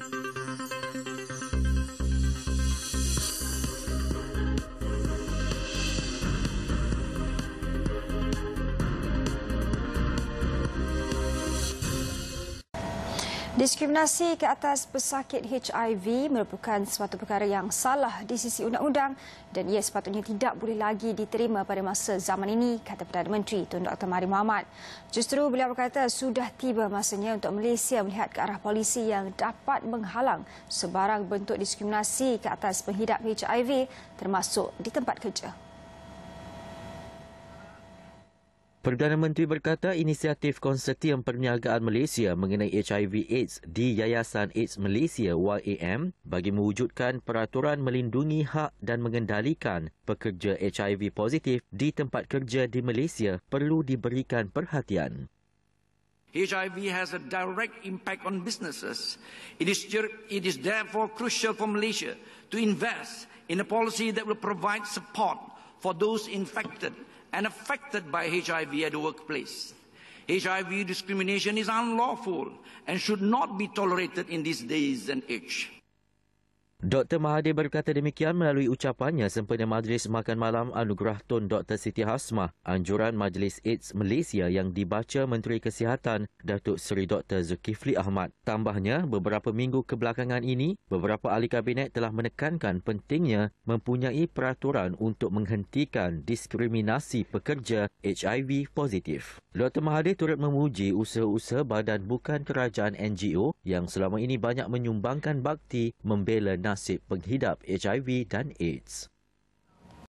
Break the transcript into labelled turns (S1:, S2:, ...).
S1: Música Diskriminasi ke atas pesakit HIV merupakan suatu perkara yang salah di sisi undang-undang dan ia sepatutnya tidak boleh lagi diterima pada masa zaman ini, kata Perdana Menteri Tun Dr. Mahathir Mohamad. Justeru beliau berkata sudah tiba masanya untuk Malaysia melihat ke arah polisi yang dapat menghalang sebarang bentuk diskriminasi ke atas penghidap HIV termasuk di tempat kerja.
S2: Perdana Menteri berkata inisiatif konsertium perniagaan Malaysia mengenai HIV AIDS di Yayasan AIDS Malaysia YAM bagi mewujudkan peraturan melindungi hak dan mengendalikan pekerja HIV positif di tempat kerja di Malaysia perlu diberikan perhatian.
S3: HIV has a direct impact on businesses. It is, it is therefore crucial for Malaysia to invest in a policy that will provide support for those infected and affected by HIV at the workplace. HIV discrimination is unlawful and should not be tolerated in these days and age.
S2: Dr. Mahathir berkata demikian melalui ucapannya sempena Majlis Makan Malam Anugerah Tun Dr. Siti Hasmah, anjuran Majlis AIDS Malaysia yang dibaca Menteri Kesihatan Datuk Seri Dr. Zulkifli Ahmad. Tambahnya, beberapa minggu kebelakangan ini, beberapa ahli kabinet telah menekankan pentingnya mempunyai peraturan untuk menghentikan diskriminasi pekerja HIV positif. Dr. Mahathir turut memuji usaha-usaha badan bukan kerajaan NGO yang selama ini banyak menyumbangkan bakti membela nasib nasib penghidap HIV dan AIDS.